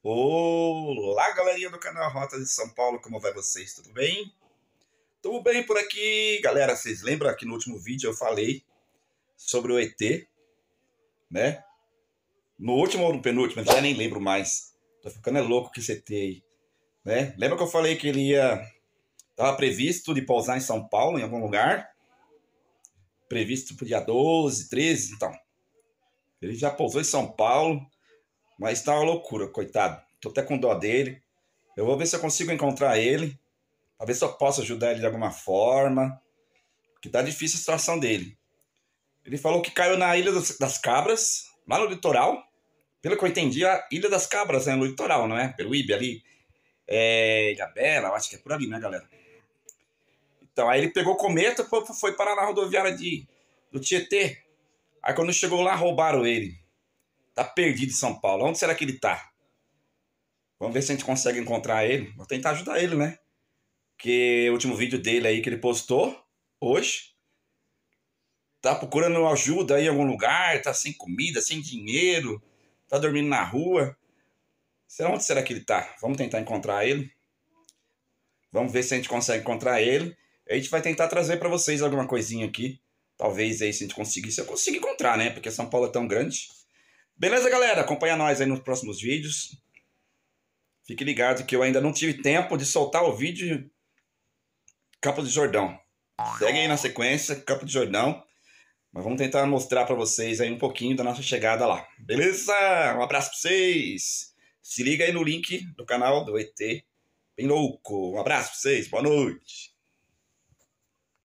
Olá, galerinha do canal Rota de São Paulo, como vai vocês? Tudo bem? Tudo bem por aqui, galera. Vocês lembram que no último vídeo eu falei sobre o ET, né? No último ou no penúltimo, já nem lembro mais. Tô ficando é louco que esse ET aí, né? Lembra que eu falei que ele ia tava previsto de pousar em São Paulo em algum lugar? Previsto pro dia 12, 13, então. Ele já pousou em São Paulo mas tá uma loucura, coitado. Tô até com dó dele. Eu vou ver se eu consigo encontrar ele, pra ver se eu posso ajudar ele de alguma forma. Porque tá difícil a situação dele. Ele falou que caiu na Ilha das Cabras, lá no litoral. Pelo que eu entendi, a Ilha das Cabras é né, no litoral, não é? Peruíbe ali. É, Bela. acho que é por ali, né, galera? Então, aí ele pegou o cometa e foi parar na rodoviária de, do Tietê. Aí quando chegou lá, roubaram ele. Tá perdido em São Paulo. Onde será que ele tá? Vamos ver se a gente consegue encontrar ele. Vou tentar ajudar ele, né? Que o último vídeo dele aí que ele postou hoje. Tá procurando ajuda aí em algum lugar, tá sem comida, sem dinheiro, tá dormindo na rua. Será onde será que ele tá? Vamos tentar encontrar ele. Vamos ver se a gente consegue encontrar ele. A gente vai tentar trazer para vocês alguma coisinha aqui. Talvez aí se a gente conseguir, se eu conseguir encontrar, né? Porque São Paulo é tão grande. Beleza, galera? Acompanha nós aí nos próximos vídeos. Fique ligado que eu ainda não tive tempo de soltar o vídeo Capo de Jordão. Segue aí na sequência, Capo de Jordão. Mas vamos tentar mostrar para vocês aí um pouquinho da nossa chegada lá. Beleza? Um abraço para vocês. Se liga aí no link do canal do ET Bem Louco. Um abraço para vocês. Boa noite.